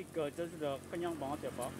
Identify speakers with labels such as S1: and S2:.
S1: 一个就是的分享帮我点包。